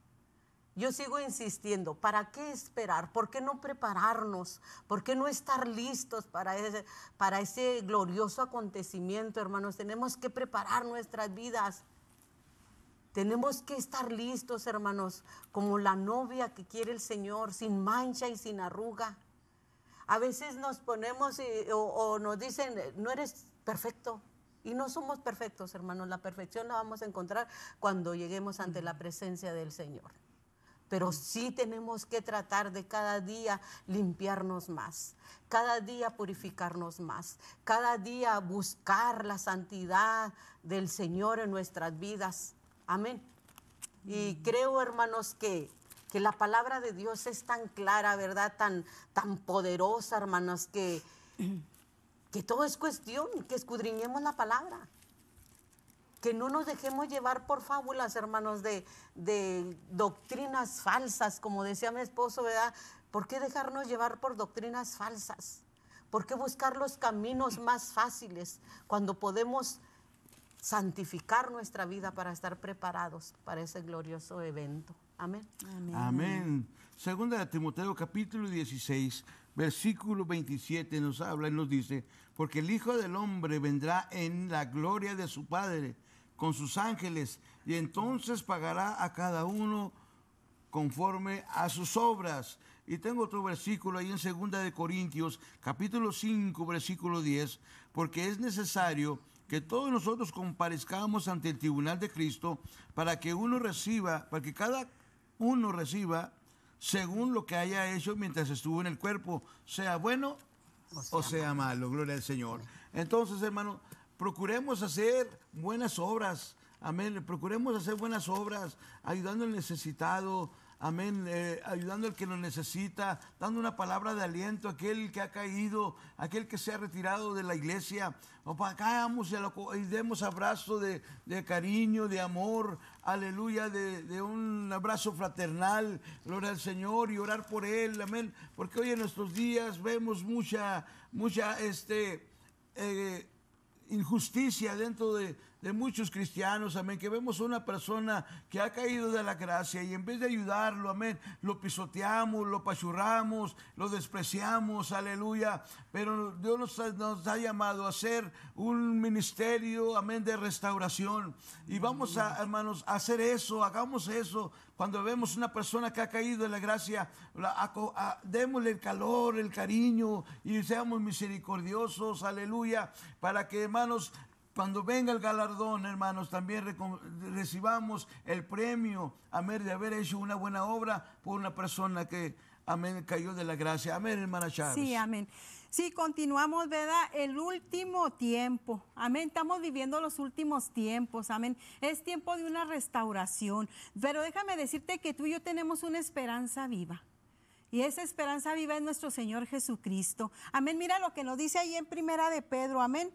Yo sigo insistiendo, ¿para qué esperar? ¿Por qué no prepararnos? ¿Por qué no estar listos para ese, para ese glorioso acontecimiento, hermanos? Tenemos que preparar nuestras vidas. Tenemos que estar listos, hermanos, como la novia que quiere el Señor, sin mancha y sin arruga. A veces nos ponemos o, o nos dicen, no eres perfecto, y no somos perfectos, hermanos. La perfección la vamos a encontrar cuando lleguemos ante la presencia del Señor. Pero sí tenemos que tratar de cada día limpiarnos más, cada día purificarnos más, cada día buscar la santidad del Señor en nuestras vidas. Amén. Y creo, hermanos, que que la palabra de Dios es tan clara, ¿verdad? Tan, tan poderosa, hermanos, que, que todo es cuestión, que escudriñemos la palabra. Que no nos dejemos llevar por fábulas, hermanos, de, de doctrinas falsas, como decía mi esposo, ¿verdad? ¿Por qué dejarnos llevar por doctrinas falsas? ¿Por qué buscar los caminos más fáciles cuando podemos santificar nuestra vida para estar preparados para ese glorioso evento? Amén. Amén. Segunda de Timoteo capítulo 16, versículo 27 nos habla y nos dice, porque el Hijo del Hombre vendrá en la gloria de su Padre con sus ángeles y entonces pagará a cada uno conforme a sus obras. Y tengo otro versículo ahí en Segunda de Corintios, capítulo 5, versículo 10, porque es necesario que todos nosotros comparezcamos ante el tribunal de Cristo para que uno reciba, para que cada uno reciba según lo que haya hecho mientras estuvo en el cuerpo, sea bueno o sea, malo. malo. Gloria al Señor. Entonces, hermano, procuremos hacer buenas obras. Amén. Procuremos hacer buenas obras, ayudando al necesitado, amén, eh, ayudando al que lo necesita, dando una palabra de aliento a aquel que ha caído, aquel que se ha retirado de la iglesia. Acá acá y, demos abrazo de, cariño, de amor, aleluya, de, un abrazo fraternal, gloria al Señor y orar por Él, amén. Porque hoy en nuestros días vemos mucha, mucha, este, eh, injusticia dentro de de muchos cristianos, amén, que vemos una persona que ha caído de la gracia y en vez de ayudarlo, amén, lo pisoteamos, lo pachurramos, lo despreciamos, aleluya. Pero Dios nos ha, llamado a hacer un ministerio, amén, de restauración. Y vamos a, hermanos, a hacer eso, hagamos eso. Cuando vemos una persona que ha caído de la gracia, démosle el calor, el cariño y seamos misericordiosos, aleluya, para que, hermanos, cuando venga el galardón, hermanos, también recibamos el premio, amén, de haber hecho una buena obra por una persona que, amén, cayó de la gracia. Amén, hermana Charles. Sí, amén. Sí, continuamos, ¿verdad? El último tiempo. Amén. Estamos viviendo los últimos tiempos. Amén. Es tiempo de una restauración. Pero déjame decirte que tú y yo tenemos una esperanza viva. Y esa esperanza viva es nuestro Señor Jesucristo. Amén. Mira lo que nos dice ahí en Primera de Pedro. Amén.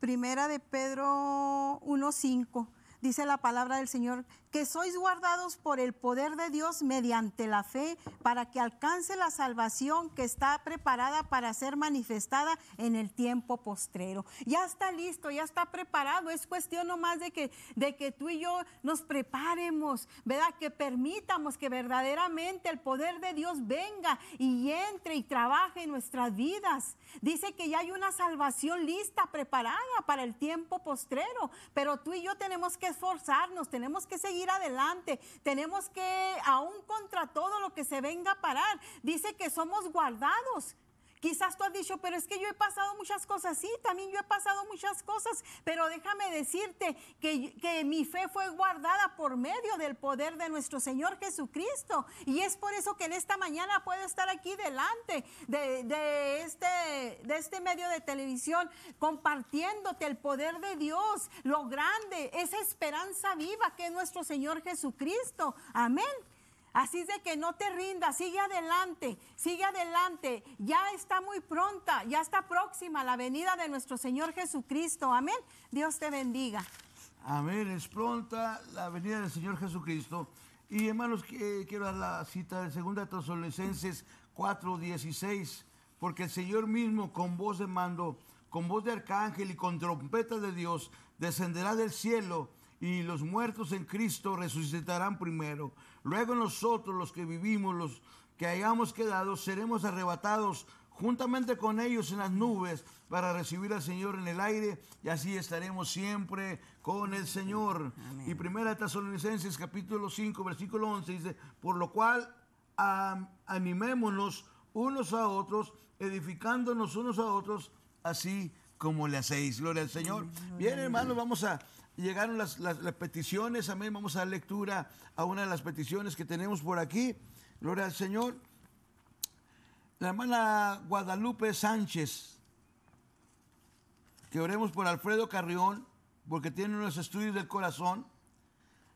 Primera de Pedro 1.5. Dice la palabra del Señor que sois guardados por el poder de Dios mediante la fe, para que alcance la salvación que está preparada para ser manifestada en el tiempo postrero. Ya está listo, ya está preparado. Es cuestión nomás de que, de que tú y yo nos preparemos, ¿verdad? Que permitamos que verdaderamente el poder de Dios venga y entre y trabaje en nuestras vidas. Dice que ya hay una salvación lista, preparada para el tiempo postrero, pero tú y yo tenemos que esforzarnos, tenemos que seguir adelante, tenemos que, aún contra todo lo que se venga a parar, dice que somos guardados Quizás tú has dicho, pero es que yo he pasado muchas cosas. Sí, también yo he pasado muchas cosas, pero déjame decirte que, mi fe fue guardada por medio del poder de nuestro Señor Jesucristo. Y es por eso que en esta mañana puedo estar aquí delante de, este, de este medio de televisión compartiéndote el poder de Dios, lo grande, esa esperanza viva que es nuestro Señor Jesucristo. Amén. Así es de que no te rindas, sigue adelante, sigue adelante. Ya está muy pronta, ya está próxima la venida de nuestro Señor Jesucristo. Amén. Dios te bendiga. Amén, es pronta la venida del Señor Jesucristo. Y hermanos, eh, quiero dar la cita de 2 Tesalonicenses 4:16, porque el Señor mismo con voz de mando, con voz de arcángel y con trompeta de Dios, descenderá del cielo y los muertos en Cristo resucitarán primero. Luego nosotros los que vivimos, los que hayamos quedado, seremos arrebatados juntamente con ellos en las nubes para recibir al Señor en el aire y así estaremos siempre con el Señor. Y primera Tesalonicenses capítulo 5 versículo 11 dice, por lo cual animémonos unos a otros, edificándonos unos a otros, así como le hacéis. Gloria al Señor. Bien hermanos, vamos a llegaron las, peticiones, amén. Vamos a dar lectura a una de las peticiones que tenemos por aquí. Gloria al Señor. La hermana Guadalupe Sánchez, que oremos por Alfredo Carrión, porque tiene unos estudios del corazón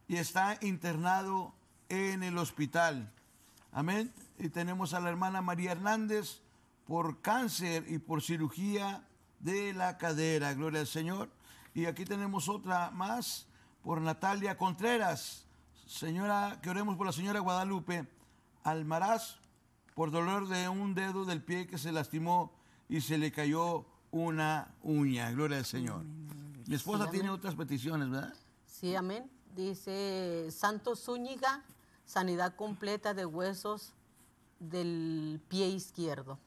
y está internado en el hospital. Amén. Y tenemos a la hermana María Hernández por cáncer y por cirugía de la cadera. Gloria al Señor. Y aquí tenemos otra más por Natalia Contreras. Señora, que oremos por la señora Guadalupe Almaraz por dolor de un dedo del pie que se lastimó y se le cayó una uña. Gloria al Señor. Mi esposa tiene otras peticiones, ¿verdad? Sí, amén. Dice Santo Zúñiga, sanidad completa de huesos del pie izquierdo.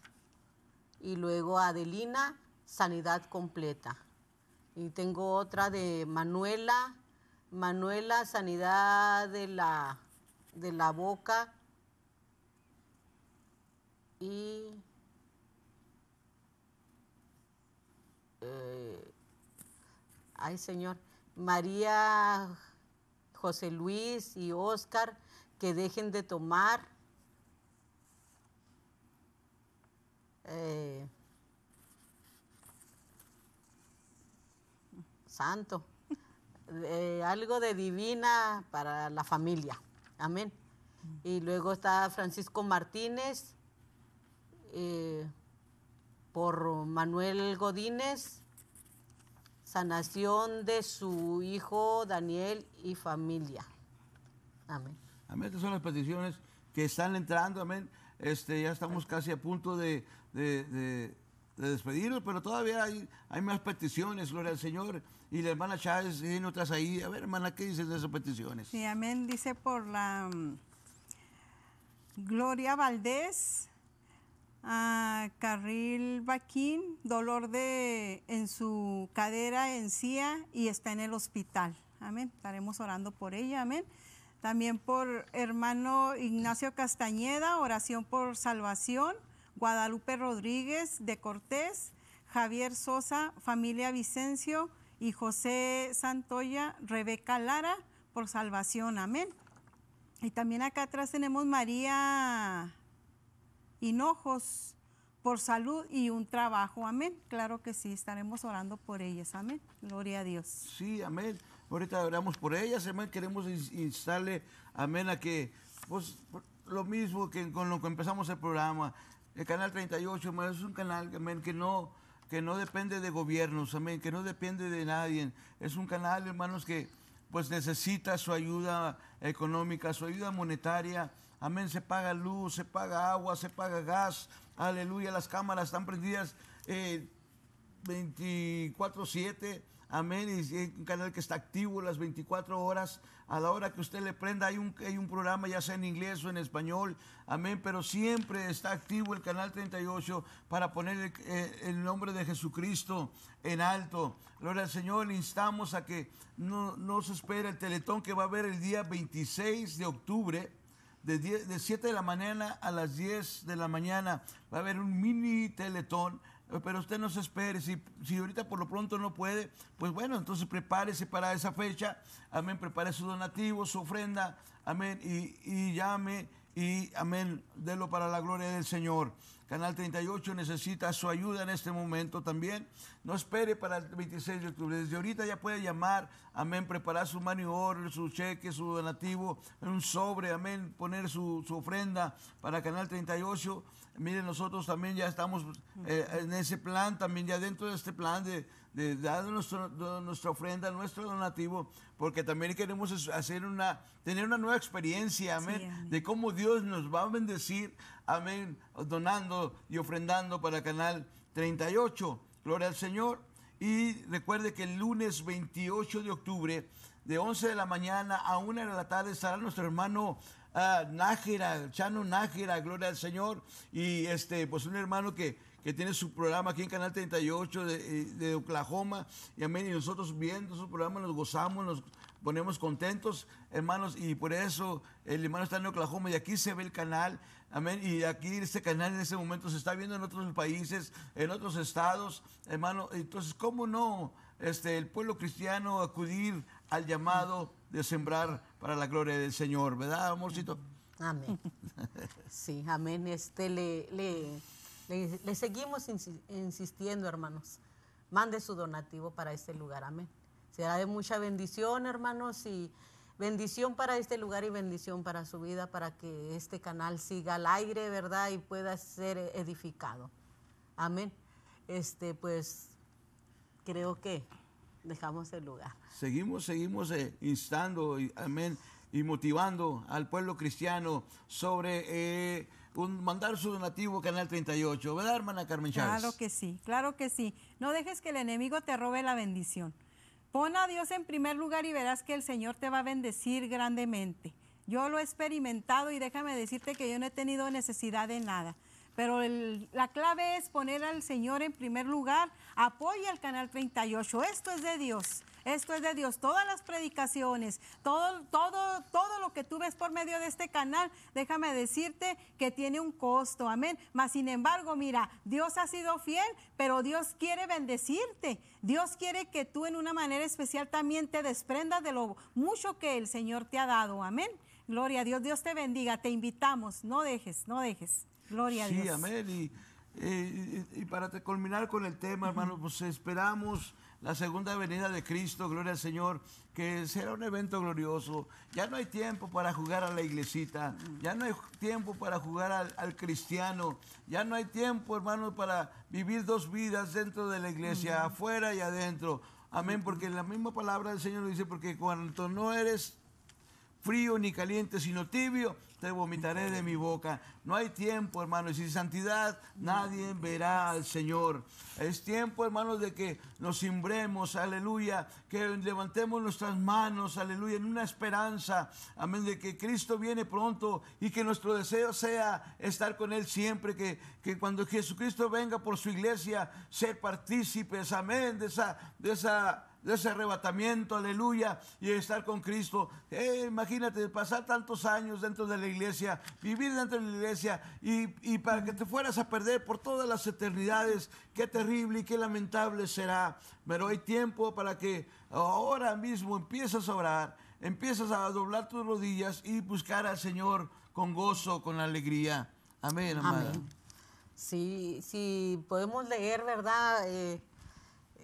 Y luego Adelina, sanidad completa. Y tengo otra de Manuela, Manuela Sanidad de la, de la Boca. Y eh, ay Señor, María, José Luis y Oscar, que dejen de tomar. Eh, santo, algo de divina para la familia. Amén. Y luego está Francisco Martínez, eh, por Manuel Godínez, sanación de su hijo Daniel y familia. Amén. Amén. Estas son las peticiones que están entrando, amén. Este, ya estamos casi a punto de, de, despedirnos, pero todavía hay, hay más peticiones, gloria al Señor y la hermana Chávez eh, no otras ahí. A ver, hermana, ¿qué dices de esas peticiones? Sí, amén. Dice por la mm, Gloria Valdés, Carril Baquín, dolor de en su cadera, en CIA y está en el hospital. Amén. Estaremos orando por ella. Amén. También por hermano Ignacio Castañeda, oración por salvación. Guadalupe Rodríguez de Cortés, Javier Sosa, familia Vicencio, y José Santoya, Rebeca Lara, por salvación. Amén. Y también acá atrás tenemos María Hinojos, por salud y un trabajo. Amén. Claro que sí, estaremos orando por ellas. Amén. Gloria a Dios. Sí, amén. Ahorita oramos por ellas, amén. Queremos instarle, amén, a que, pues, lo mismo que con lo que empezamos el programa. El canal 38, es un canal, amén, que no que no depende de gobiernos, amén, que no depende de nadie. Es un canal, hermanos, que pues necesita su ayuda económica, su ayuda monetaria. Amén, se paga luz, se paga agua, se paga gas. Aleluya, las cámaras están prendidas 24/7. Eh, Amén. Y es un canal que está activo las 24 horas. A la hora que usted le prenda, hay un, hay un programa, ya sea en inglés o en español. Amén. Pero siempre está activo el canal 38 para poner eh, el, nombre de Jesucristo en alto. Gloria al Señor. instamos a que no, se espere el teletón que va a haber el día 26 de octubre. De, de, 7 de la mañana a las 10 de la mañana va a haber un mini teletón eh, pero usted no se espere, si, si ahorita por lo pronto no puede, pues bueno, entonces prepárese para esa fecha, amén, prepare su donativo, su ofrenda, amén, y, llame y amén, délo para la gloria del Señor. Canal 38 necesita su ayuda en este momento también. No espere para el 26 de octubre. Desde ahorita ya puede llamar, amén, preparar su maniobra, su cheque, su donativo, un sobre, amén, poner su ofrenda para Canal 38 Miren, nosotros también ya estamos eh, en ese plan, también ya dentro de este plan de, dar nuestra ofrenda, nuestro donativo, porque también queremos hacer una, tener una nueva experiencia, amén, amén, de cómo Dios nos va a bendecir, amén, donando y ofrendando para Canal 38. Gloria al Señor. Y recuerde que el lunes 28 de octubre, de 11 de la mañana a 1 de la tarde, estará nuestro hermano Nájera, Chano Nájera, gloria al Señor. Y este, pues un hermano que, que tiene su programa aquí en Canal 38 de, eh, de Oklahoma. Y amén. Y nosotros viendo su programa nos gozamos, nos ponemos contentos, hermanos. Y por eso el hermano está en Oklahoma y aquí se ve el canal. Amén. Y aquí este canal en este momento se está viendo en otros países, en otros estados, hermano. Entonces, ¿cómo no este, el pueblo cristiano acudir al llamado? de sembrar para la gloria del Señor, ¿verdad, amorcito? Amén. Sí, amén. Este, le, le, le, le seguimos insistiendo, hermanos. Mande su donativo para este lugar, amén. Será de mucha bendición, hermanos, y bendición para este lugar y bendición para su vida, para que este canal siga al aire, ¿verdad? Y pueda ser edificado. Amén. Este, pues, creo que dejamos el lugar. Seguimos, seguimos eh, instando, y, amén, y motivando al pueblo cristiano sobre eh, un, mandar su donativo Canal 38, ¿verdad, hermana Carmen Chávez? Claro que sí, claro que sí. No dejes que el enemigo te robe la bendición. Pon a Dios en primer lugar y verás que el Señor te va a bendecir grandemente. Yo lo he experimentado y déjame decirte que yo no he tenido necesidad de nada. Pero la clave es poner al Señor en primer lugar. Apoya el Canal 38. Esto es de Dios. Esto es de Dios. Todas las predicaciones, todo, todo, todo lo que tú ves por medio de este canal, déjame decirte que tiene un costo. Amén. Mas sin embargo, mira, Dios ha sido fiel, pero Dios quiere bendecirte. Dios quiere que tú en una manera especial también te desprendas de lo mucho que el Señor te ha dado. Amén. Gloria a Dios. Dios te bendiga. Te invitamos. No dejes, no dejes. Gloria a Dios. Sí, amén. Eh, y, y, para culminar con el tema, hermano, pues esperamos la segunda venida de Cristo, gloria al Señor, que será un evento glorioso. Ya no hay tiempo para jugar a la iglesita, ya no hay tiempo para jugar al, cristiano, ya no hay tiempo, hermano, para vivir dos vidas dentro de la iglesia, afuera y adentro. Amén, porque la misma palabra del Señor dice, porque cuando no eres frío ni caliente, sino tibio, te vomitaré de mi boca. No hay tiempo, hermanos, y sin santidad nadie verá al Señor. Es tiempo, hermanos, de que nos cimbremos, aleluya, que levantemos nuestras manos, aleluya, en una esperanza, amén, de que Cristo viene pronto y que nuestro deseo sea estar con Él siempre, que, que cuando Jesucristo venga por su iglesia, ser partícipes, amén, de esa, de esa de ese arrebatamiento, aleluya, y estar con Cristo. Eh, imagínate, pasar tantos años dentro de la iglesia, vivir dentro de la iglesia y, para que te fueras a perder por todas las eternidades, qué terrible y qué lamentable será. Pero hay tiempo para que ahora mismo empieces a orar, empiezas a doblar tus rodillas y buscar al Señor con gozo, con alegría. Amén, amada. Sí, sí, podemos leer, ¿verdad? Eh,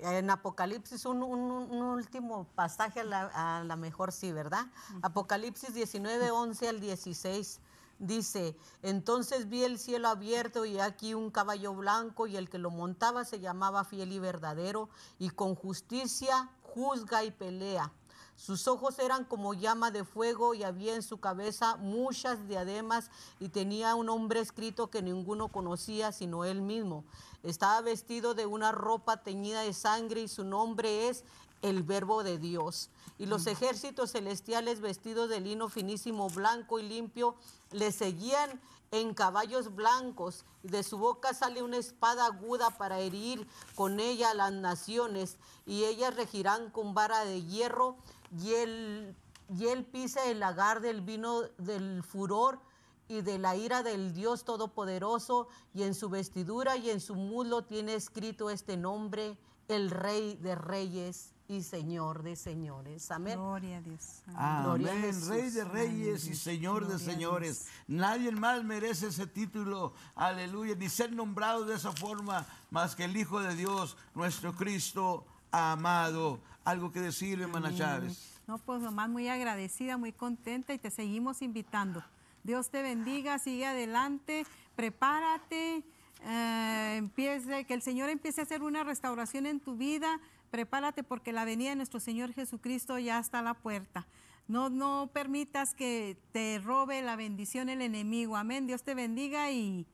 en Apocalipsis, un, un, último pasaje, a la, mejor sí, ¿verdad? Apocalipsis 19, 11 al 16. Dice, entonces vi el cielo abierto y aquí un caballo blanco y el que lo montaba se llamaba fiel y verdadero y con justicia juzga y pelea. Sus ojos eran como llama de fuego y había en su cabeza muchas diademas y tenía un nombre escrito que ninguno conocía sino él mismo. Estaba vestido de una ropa teñida de sangre y su nombre es el verbo de Dios. Y los mm. ejércitos celestiales vestidos de lino finísimo, blanco y limpio, le seguían en caballos blancos, y de su boca sale una espada aguda para herir con ella a las naciones, y ellas regirán con vara de hierro y él, y pisa el lagar del vino del furor y de la ira del Dios Todopoderoso, y en su vestidura y en su muslo tiene escrito este nombre, el Rey de Reyes y Señor de señores. Amén. Gloria a Dios. Amén. Gloria Rey de reyes y Señor de señores. Nadie más merece ese título. Aleluya. Ni ser nombrado de esa forma más que el Hijo de Dios, nuestro Cristo amado algo que decir, hermana Chávez. No, pues nomás muy agradecida, muy contenta y te seguimos invitando. Dios te bendiga, sigue adelante, prepárate, eh, empiece, que el Señor empiece a hacer una restauración en tu vida, prepárate porque la venida de nuestro Señor Jesucristo ya está a la puerta. No, no permitas que te robe la bendición el enemigo. Amén. Dios te bendiga y,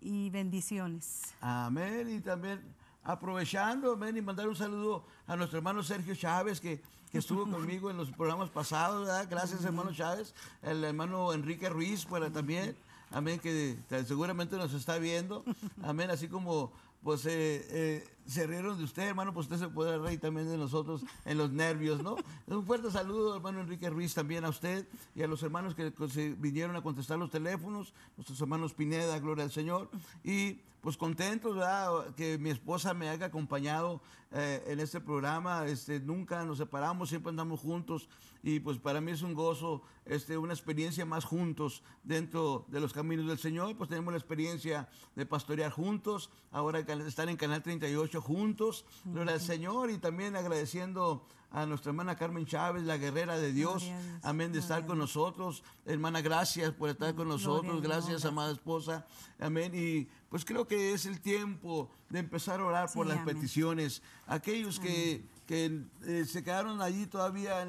y bendiciones. Amén. Y también aprovechando, ven y mandar un saludo a nuestro hermano Sergio Chávez, que, estuvo conmigo en los programas pasados, ¿verdad? Gracias, hermano Chávez. El hermano Enrique Ruiz, para también, amén, que seguramente nos está viendo. Amén, así como, pues, eh, eh, se rieron de usted, hermano, pues usted se puede reír también de nosotros en los nervios, ¿no? Un fuerte saludo, hermano Enrique Ruiz, también a usted y a los hermanos que vinieron a contestar los teléfonos, nuestros hermanos Pineda, gloria al Señor. Y pues contentos, ¿verdad? Que mi esposa me haya acompañado eh, en este programa. Este, nunca nos separamos, siempre andamos juntos. Y pues para mí es un gozo, este, una experiencia más juntos dentro de los caminos del Señor. Pues tenemos la experiencia de pastorear juntos. Ahora están en Canal 38 juntos. Gloria al Señor y también agradeciendo a nuestra hermana Carmen Chávez, la guerrera de Dios. amén de estar con nosotros. Hermana, gracias por estar con nosotros. gracias, amada esposa. Amén. Y pues creo que es el tiempo de empezar a orar por las peticiones. Aquellos que que eh, se quedaron allí todavía.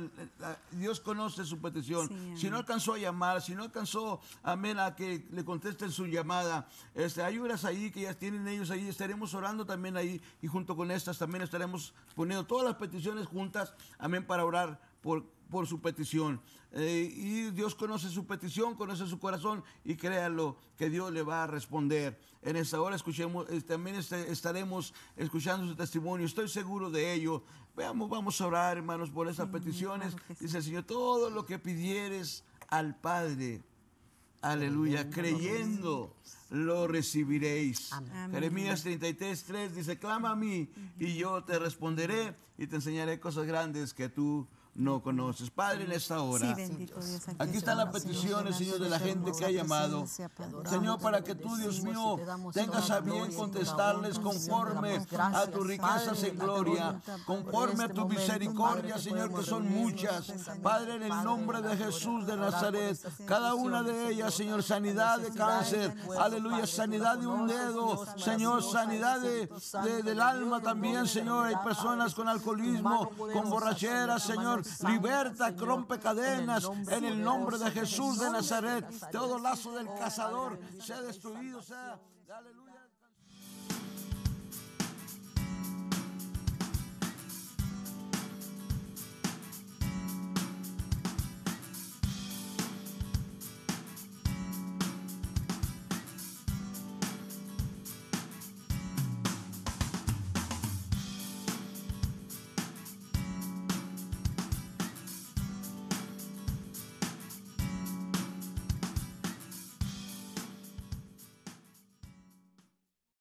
Dios conoce su petición. si no alcanzó a llamar, si no alcanzó, amén, a que le contesten su llamada, este, hay unas ahí que ya tienen ellos ahí. Estaremos orando también ahí y junto con estas también estaremos poniendo todas las peticiones juntas, amén, para orar por por su petición. Eh, y Dios conoce su petición, conoce su corazón y créalo que Dios le va a responder. En esta hora escuchemos, eh, también este, estaremos escuchando su testimonio, estoy seguro de ello. Veamos, vamos a orar, hermanos, por esas peticiones. Dice el Señor, todo lo que pidieres al Padre, aleluya, creyendo lo recibiréis. Jeremías 33, 3 dice, clama a mí y yo te responderé y te enseñaré cosas grandes que tú no conoces. Padre, en esta hora, aquí están las peticiones, Señor, de la este gente que ha llamado. Señor, para que tú, Dios mío, tengas a bien contestarles conforme a tus riquezas en gloria, conforme este a tu misericordia, Señor, que son muchas. Pues, padre, en el nombre de Jesús de Nazaret, cada una de ellas, Señor, sanidad de cáncer, aleluya, sanidad de un dedo, Señor, sanidad de, del alma también, Señor. Hay personas con alcoholismo, con borracheras, Señor. Liberta, rompe cadenas en el nombre de Jesús de Nazaret. Todo lazo del oh, cazador sea destruido, sea.